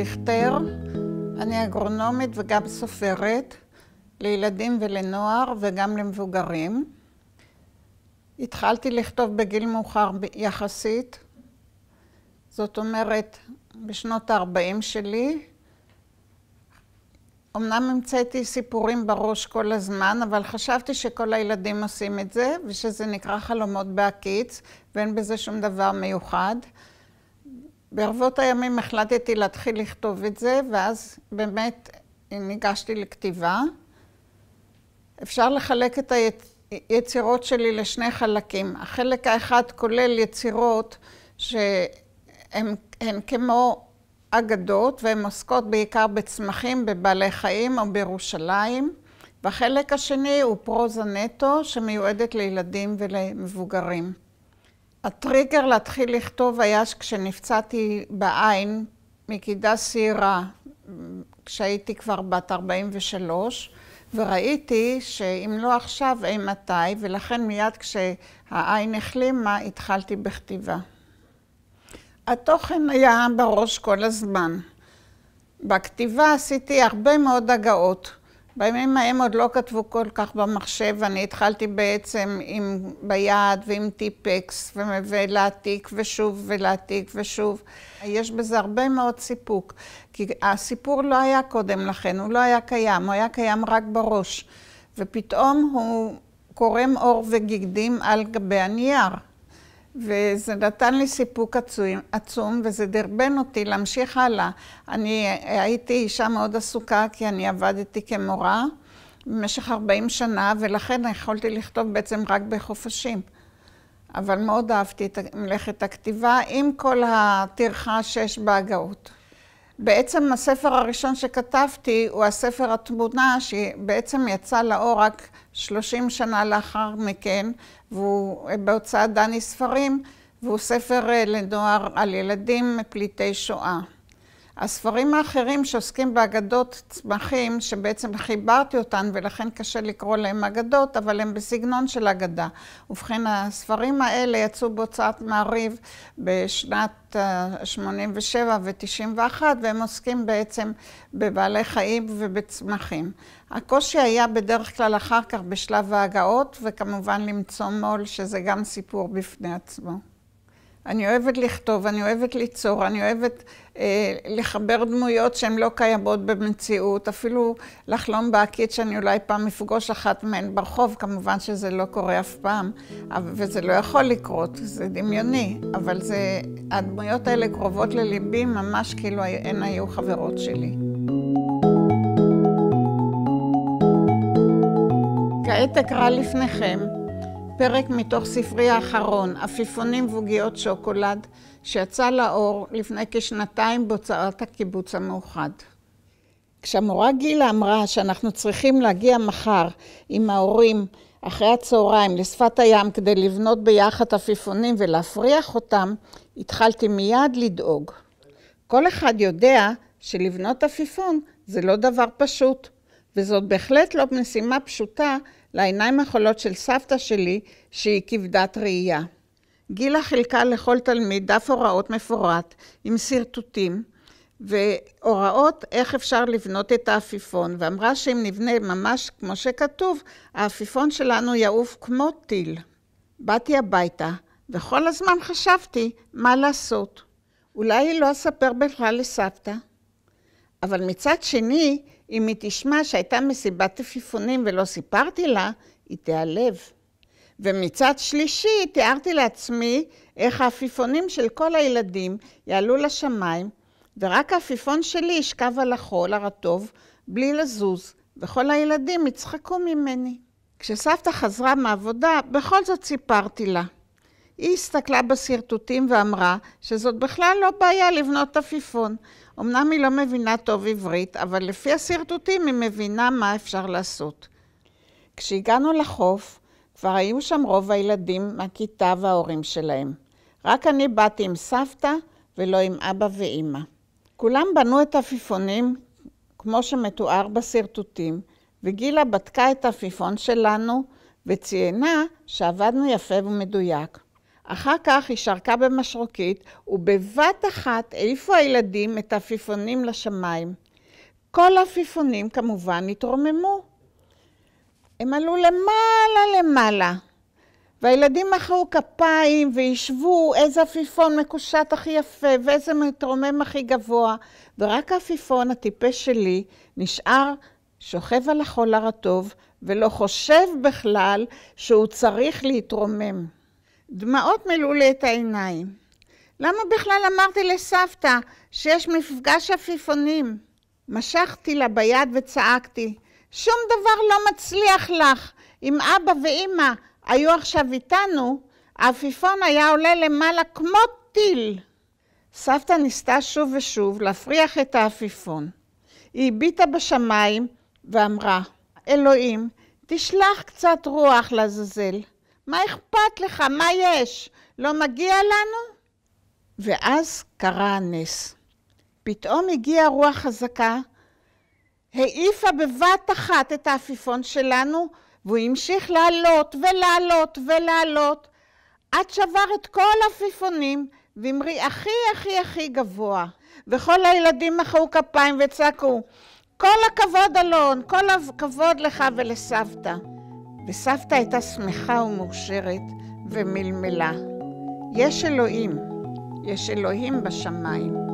ריכטר, אני אגרונומית וגם סופרת לילדים ולנוער וגם למבוגרים. התחלתי לכתוב בגיל מאוחר יחסית, זאת אומרת בשנות ה-40 שלי. אמנם המצאתי סיפורים בראש כל הזמן, אבל חשבתי שכל הילדים עושים את זה, ושזה נקרא חלומות בעקיץ ואין בזה שום דבר מיוחד. בערבות הימים החלטתי להתחיל לכתוב את זה, ואז באמת ניגשתי לכתיבה. אפשר לחלק את היצירות שלי לשני חלקים. החלק האחד כולל יצירות שהן כמו אגדות, והן עוסקות בעיקר בצמחים, בבעלי חיים או בירושלים. והחלק השני הוא פרוזה נטו, שמיועדת לילדים ולמבוגרים. הטריגר להתחיל לכתוב היה כשנפצעתי בעין מקידה שעירה, mm, כשהייתי כבר בת 43, וראיתי שאם לא עכשיו, אי מתי, ולכן מיד כשהעין החלימה, התחלתי בכתיבה. התוכן היה בראש כל הזמן. בכתיבה עשיתי הרבה מאוד הגאות. בימים ההם עוד לא כתבו כל כך במחשב, אני התחלתי בעצם עם ביד ועם טיפקס ולהעתיק ושוב ולהעתיק ושוב. יש בזה הרבה מאוד סיפוק, כי הסיפור לא היה קודם לכן, הוא לא היה קיים, הוא היה קיים רק בראש, ופתאום הוא קורם עור וגידים על גבי הנייר. וזה נתן לי סיפוק עצום, עצום, וזה דרבן אותי להמשיך הלאה. אני הייתי אישה מאוד עסוקה, כי אני עבדתי כמורה במשך 40 שנה, ולכן יכולתי לכתוב בעצם רק בחופשים. אבל מאוד אהבתי את מלאכת הכתיבה, עם כל הטרחה שיש בהגאות. בעצם הספר הראשון שכתבתי הוא הספר התמונה, שבעצם יצא לאור רק 30 שנה לאחר מכן, והוא בהוצאת דני ספרים, והוא ספר אה, לנוער על ילדים פליטי שואה. הספרים האחרים שעוסקים באגדות צמחים, שבעצם חיברתי אותן ולכן קשה לקרוא להם אגדות, אבל הם בסגנון של אגדה. ובכן, הספרים האלה יצאו בהוצאת מעריב בשנת 87' אה, ו-91', והם עוסקים בעצם בבעלי חיים ובצמחים. הקושי היה בדרך כלל אחר כך בשלב ההגעות, וכמובן למצוא מו"ל, שזה גם סיפור בפני עצמו. אני אוהבת לכתוב, אני אוהבת ליצור, אני אוהבת אה, לחבר דמויות שהן לא קיימות במציאות, אפילו לחלום בעקיד שאני אולי פעם אפגוש אחת מהן ברחוב, כמובן שזה לא קורה אף פעם, וזה לא יכול לקרות, זה דמיוני, אבל זה, הדמויות האלה קרובות לליבי ממש כאילו הן היו חברות שלי. כעת אקרא לפניכם פרק מתוך ספרי האחרון, עפיפונים ועוגיות שוקולד, שיצא לאור לפני כשנתיים בהוצאת הקיבוץ המאוחד. כשהמורה גילה אמרה שאנחנו צריכים להגיע מחר עם ההורים אחרי הצהריים לשפת הים כדי לבנות ביחד עפיפונים ולהפריח אותם, התחלתי מיד לדאוג. כל אחד יודע שלבנות עפיפון זה לא דבר פשוט, וזאת בהחלט לא משימה פשוטה לעיניים החולות של סבתא שלי, שהיא כבדת ראייה. גילה חילקה לכל תלמיד דף הוראות מפורט עם שרטוטים והוראות איך אפשר לבנות את העפיפון, ואמרה שאם נבנה ממש כמו שכתוב, העפיפון שלנו יעוף כמו טיל. באתי הביתה, וכל הזמן חשבתי מה לעשות. אולי היא לא אספר בכלל לסבתא, אבל מצד שני, אם היא תשמע שהייתה מסיבת עפיפונים ולא סיפרתי לה, היא תיעלב. ומצד שלישי, תיארתי לעצמי איך העפיפונים של כל הילדים יעלו לשמיים, ורק העפיפון שלי ישכב על החול הרטוב בלי לזוז, וכל הילדים יצחקו ממני. כשסבתא חזרה מהעבודה, בכל זאת סיפרתי לה. היא הסתכלה בשרטוטים ואמרה שזאת בכלל לא בעיה לבנות עפיפון. אמנם היא לא מבינה טוב עברית, אבל לפי השרטוטים היא מבינה מה אפשר לעשות. כשהגענו לחוף, כבר היו שם רוב הילדים מהכיתה וההורים שלהם. רק אני באתי עם סבתא ולא עם אבא ואימא. כולם בנו את העפיפונים כמו שמתואר בשרטוטים, וגילה בדקה את העפיפון שלנו וציינה שעבדנו יפה ומדויק. אחר כך היא שרקה במשרוקית, ובבת אחת העיפו הילדים את העפיפונים לשמיים. כל העפיפונים כמובן התרוממו. הם עלו למעלה למעלה, והילדים מחאו כפיים וישבו איזה עפיפון מקושט הכי יפה ואיזה מתרומם הכי גבוה, ורק העפיפון הטיפש שלי נשאר שוכב על החול הרטוב ולא חושב בכלל שהוא צריך להתרומם. דמעות מלאו לי את העיניים. למה בכלל אמרתי לסבתא שיש מפגש עפיפונים? משכתי לה ביד וצעקתי, שום דבר לא מצליח לך. אם אבא ואימא היו עכשיו איתנו, העפיפון היה עולה למעלה כמו טיל. סבתא ניסתה שוב ושוב להפריח את העפיפון. היא הביטה בשמיים ואמרה, אלוהים, תשלח קצת רוח לעזאזל. מה אכפת לך? מה יש? לא מגיע לנו? ואז קרה הנס. פתאום הגיעה רוח חזקה, העיפה בבת אחת את העפיפון שלנו, והוא המשיך לעלות ולעלות ולעלות, עד שבר את כל העפיפונים והמריא הכי הכי הכי גבוה. וכל הילדים מחאו כפיים וצעקו, כל הכבוד אלון, כל הכבוד לך ולסבתא. וסבתא הייתה שמחה ומאושרת ומלמלה. יש אלוהים, יש אלוהים בשמיים.